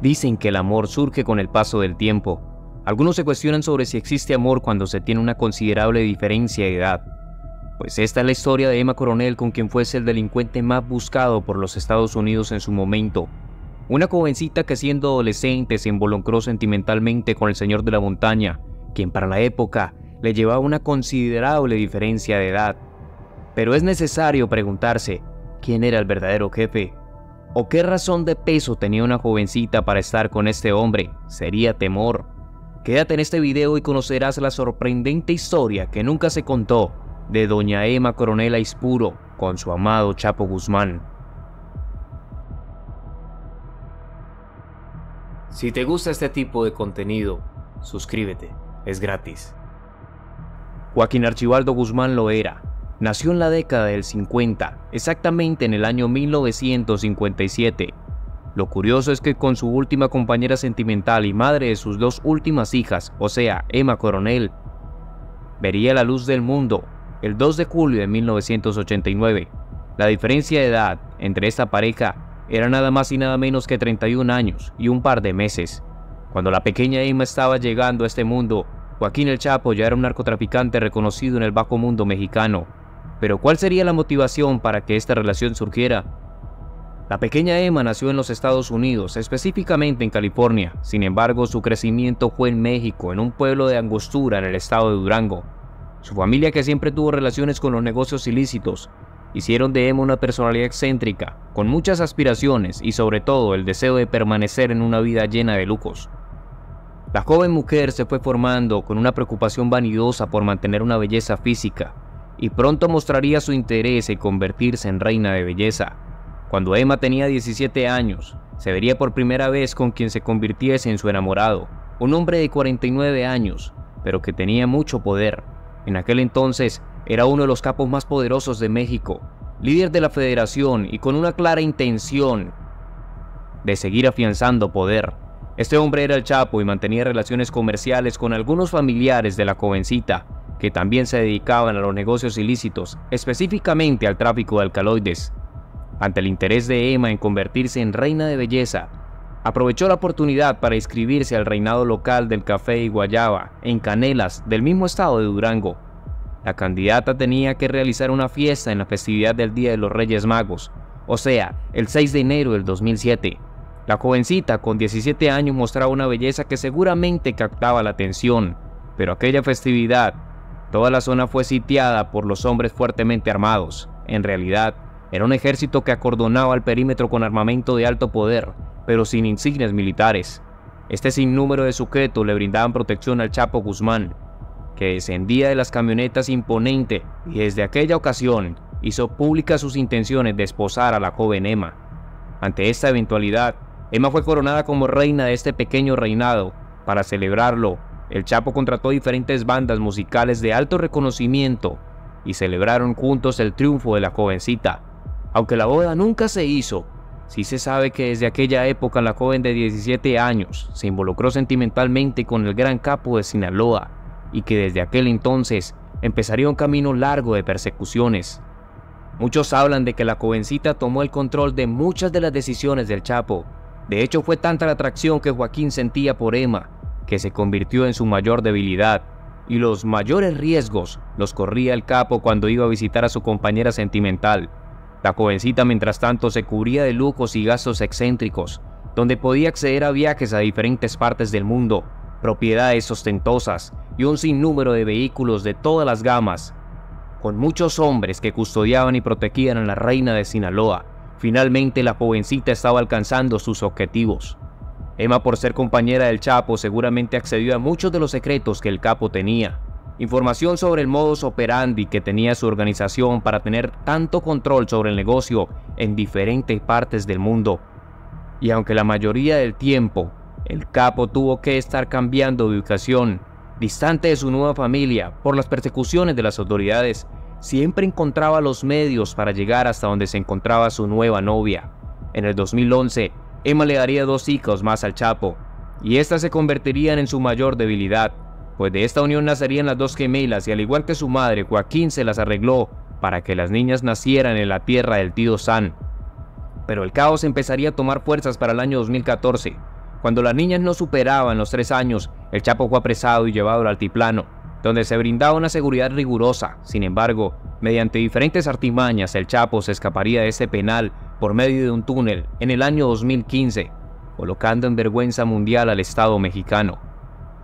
Dicen que el amor surge con el paso del tiempo. Algunos se cuestionan sobre si existe amor cuando se tiene una considerable diferencia de edad. Pues esta es la historia de Emma Coronel con quien fuese el delincuente más buscado por los Estados Unidos en su momento. Una jovencita que siendo adolescente se involucró sentimentalmente con el señor de la montaña, quien para la época le llevaba una considerable diferencia de edad. Pero es necesario preguntarse, ¿quién era el verdadero jefe? ¿O qué razón de peso tenía una jovencita para estar con este hombre? Sería temor. Quédate en este video y conocerás la sorprendente historia que nunca se contó de doña Emma Coronela Ispuro con su amado Chapo Guzmán. Si te gusta este tipo de contenido, suscríbete, es gratis. Joaquín Archibaldo Guzmán lo era, Nació en la década del 50, exactamente en el año 1957. Lo curioso es que con su última compañera sentimental y madre de sus dos últimas hijas, o sea, Emma Coronel, vería la luz del mundo el 2 de julio de 1989. La diferencia de edad entre esta pareja era nada más y nada menos que 31 años y un par de meses. Cuando la pequeña Emma estaba llegando a este mundo, Joaquín El Chapo ya era un narcotraficante reconocido en el bajo mundo mexicano pero ¿cuál sería la motivación para que esta relación surgiera? La pequeña Emma nació en los Estados Unidos, específicamente en California. Sin embargo, su crecimiento fue en México, en un pueblo de Angostura, en el estado de Durango. Su familia, que siempre tuvo relaciones con los negocios ilícitos, hicieron de Emma una personalidad excéntrica, con muchas aspiraciones y sobre todo el deseo de permanecer en una vida llena de lucos. La joven mujer se fue formando con una preocupación vanidosa por mantener una belleza física, y pronto mostraría su interés en convertirse en reina de belleza. Cuando Emma tenía 17 años, se vería por primera vez con quien se convirtiese en su enamorado, un hombre de 49 años, pero que tenía mucho poder. En aquel entonces era uno de los capos más poderosos de México, líder de la federación y con una clara intención de seguir afianzando poder. Este hombre era el Chapo y mantenía relaciones comerciales con algunos familiares de la jovencita, que también se dedicaban a los negocios ilícitos, específicamente al tráfico de alcaloides. Ante el interés de Emma en convertirse en reina de belleza, aprovechó la oportunidad para inscribirse al reinado local del Café y Guayaba, en Canelas, del mismo estado de Durango. La candidata tenía que realizar una fiesta en la festividad del Día de los Reyes Magos, o sea, el 6 de enero del 2007. La jovencita con 17 años mostraba una belleza que seguramente captaba la atención, pero aquella festividad Toda la zona fue sitiada por los hombres fuertemente armados. En realidad, era un ejército que acordonaba el perímetro con armamento de alto poder, pero sin insignias militares. Este sinnúmero de sujetos le brindaban protección al Chapo Guzmán, que descendía de las camionetas imponente y desde aquella ocasión hizo públicas sus intenciones de esposar a la joven Emma. Ante esta eventualidad, Emma fue coronada como reina de este pequeño reinado. Para celebrarlo, el Chapo contrató diferentes bandas musicales de alto reconocimiento y celebraron juntos el triunfo de la jovencita. Aunque la boda nunca se hizo, sí se sabe que desde aquella época la joven de 17 años se involucró sentimentalmente con el gran capo de Sinaloa y que desde aquel entonces empezaría un camino largo de persecuciones. Muchos hablan de que la jovencita tomó el control de muchas de las decisiones del Chapo. De hecho fue tanta la atracción que Joaquín sentía por Emma que se convirtió en su mayor debilidad, y los mayores riesgos los corría el capo cuando iba a visitar a su compañera sentimental. La jovencita mientras tanto se cubría de lujos y gastos excéntricos, donde podía acceder a viajes a diferentes partes del mundo, propiedades ostentosas y un sinnúmero de vehículos de todas las gamas. Con muchos hombres que custodiaban y protegían a la reina de Sinaloa, finalmente la jovencita estaba alcanzando sus objetivos. Emma, por ser compañera del Chapo, seguramente accedió a muchos de los secretos que el capo tenía. Información sobre el modus operandi que tenía su organización para tener tanto control sobre el negocio en diferentes partes del mundo. Y aunque la mayoría del tiempo el capo tuvo que estar cambiando de ubicación, distante de su nueva familia por las persecuciones de las autoridades, siempre encontraba los medios para llegar hasta donde se encontraba su nueva novia. En el 2011, Emma le daría dos hijos más al Chapo, y éstas se convertirían en su mayor debilidad, pues de esta unión nacerían las dos gemelas y al igual que su madre, Joaquín se las arregló para que las niñas nacieran en la tierra del tío San. Pero el caos empezaría a tomar fuerzas para el año 2014. Cuando las niñas no superaban los tres años, el Chapo fue apresado y llevado al altiplano, donde se brindaba una seguridad rigurosa. Sin embargo, mediante diferentes artimañas, el Chapo se escaparía de ese penal por medio de un túnel en el año 2015, colocando en vergüenza mundial al Estado mexicano.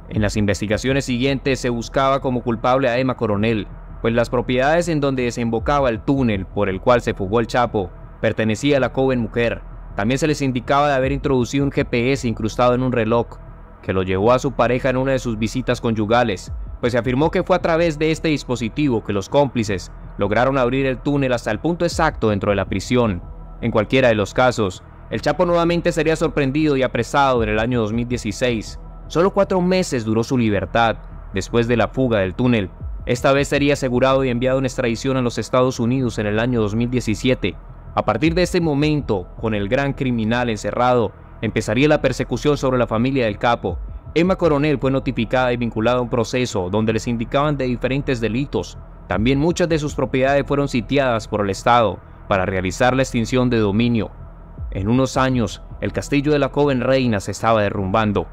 En las investigaciones siguientes se buscaba como culpable a Emma Coronel, pues las propiedades en donde desembocaba el túnel por el cual se fugó el Chapo pertenecía a la joven mujer. También se les indicaba de haber introducido un GPS incrustado en un reloj, que lo llevó a su pareja en una de sus visitas conyugales, pues se afirmó que fue a través de este dispositivo que los cómplices lograron abrir el túnel hasta el punto exacto dentro de la prisión. En cualquiera de los casos, el Chapo nuevamente sería sorprendido y apresado en el año 2016. Solo cuatro meses duró su libertad, después de la fuga del túnel. Esta vez sería asegurado y enviado en extradición a los Estados Unidos en el año 2017. A partir de ese momento, con el gran criminal encerrado, empezaría la persecución sobre la familia del capo Emma Coronel fue notificada y vinculada a un proceso donde les indicaban de diferentes delitos. También muchas de sus propiedades fueron sitiadas por el Estado para realizar la extinción de dominio. En unos años, el castillo de la joven reina se estaba derrumbando.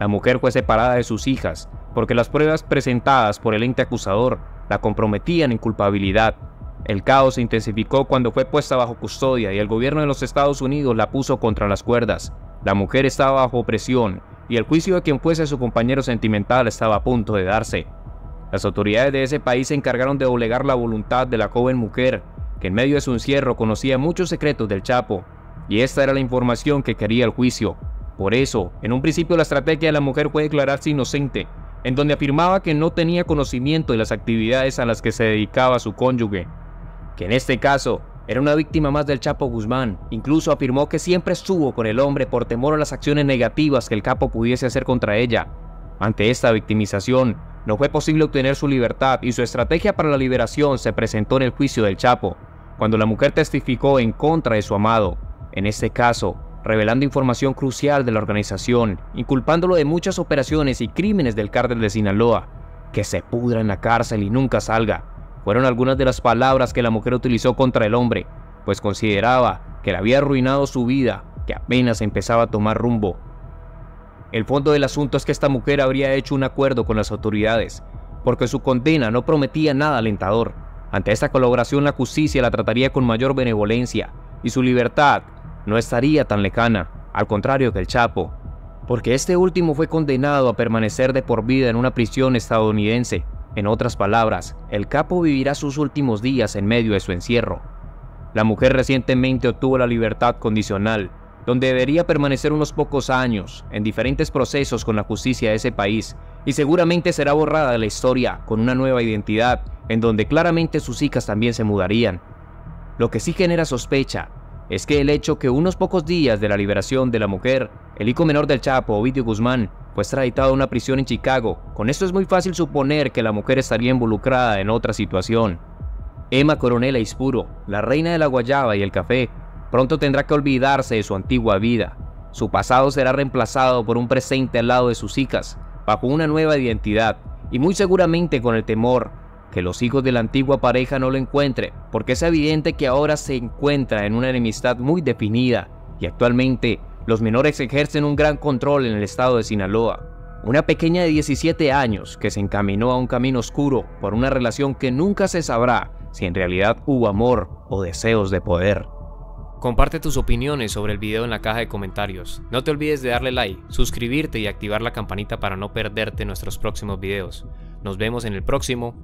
La mujer fue separada de sus hijas porque las pruebas presentadas por el ente acusador la comprometían en culpabilidad. El caos se intensificó cuando fue puesta bajo custodia y el gobierno de los Estados Unidos la puso contra las cuerdas. La mujer estaba bajo presión y el juicio de quien fuese su compañero sentimental estaba a punto de darse. Las autoridades de ese país se encargaron de doblegar la voluntad de la joven mujer, que en medio de su encierro conocía muchos secretos del Chapo, y esta era la información que quería el juicio. Por eso, en un principio la estrategia de la mujer fue declararse inocente, en donde afirmaba que no tenía conocimiento de las actividades a las que se dedicaba su cónyuge, que en este caso era una víctima más del Chapo Guzmán. Incluso afirmó que siempre estuvo con el hombre por temor a las acciones negativas que el capo pudiese hacer contra ella. Ante esta victimización, no fue posible obtener su libertad y su estrategia para la liberación se presentó en el juicio del Chapo, cuando la mujer testificó en contra de su amado. En este caso, revelando información crucial de la organización, inculpándolo de muchas operaciones y crímenes del cártel de Sinaloa. Que se pudra en la cárcel y nunca salga fueron algunas de las palabras que la mujer utilizó contra el hombre, pues consideraba que le había arruinado su vida, que apenas empezaba a tomar rumbo. El fondo del asunto es que esta mujer habría hecho un acuerdo con las autoridades, porque su condena no prometía nada alentador. Ante esta colaboración la justicia la trataría con mayor benevolencia y su libertad no estaría tan lejana, al contrario que el Chapo, porque este último fue condenado a permanecer de por vida en una prisión estadounidense en otras palabras, el capo vivirá sus últimos días en medio de su encierro. La mujer recientemente obtuvo la libertad condicional, donde debería permanecer unos pocos años en diferentes procesos con la justicia de ese país y seguramente será borrada de la historia con una nueva identidad en donde claramente sus hijas también se mudarían. Lo que sí genera sospecha es que el hecho que unos pocos días de la liberación de la mujer, el hijo menor del Chapo, Ovidio Guzmán, ...pues extraditado a una prisión en Chicago. Con esto es muy fácil suponer que la mujer estaría involucrada en otra situación. Emma Coronel Ispuro, la reina de la guayaba y el café, pronto tendrá que olvidarse de su antigua vida. Su pasado será reemplazado por un presente al lado de sus hijas, bajo una nueva identidad, y muy seguramente con el temor que los hijos de la antigua pareja no lo encuentren, porque es evidente que ahora se encuentra en una enemistad muy definida, y actualmente los menores ejercen un gran control en el estado de Sinaloa. Una pequeña de 17 años que se encaminó a un camino oscuro por una relación que nunca se sabrá si en realidad hubo amor o deseos de poder. Comparte tus opiniones sobre el video en la caja de comentarios. No te olvides de darle like, suscribirte y activar la campanita para no perderte nuestros próximos videos. Nos vemos en el próximo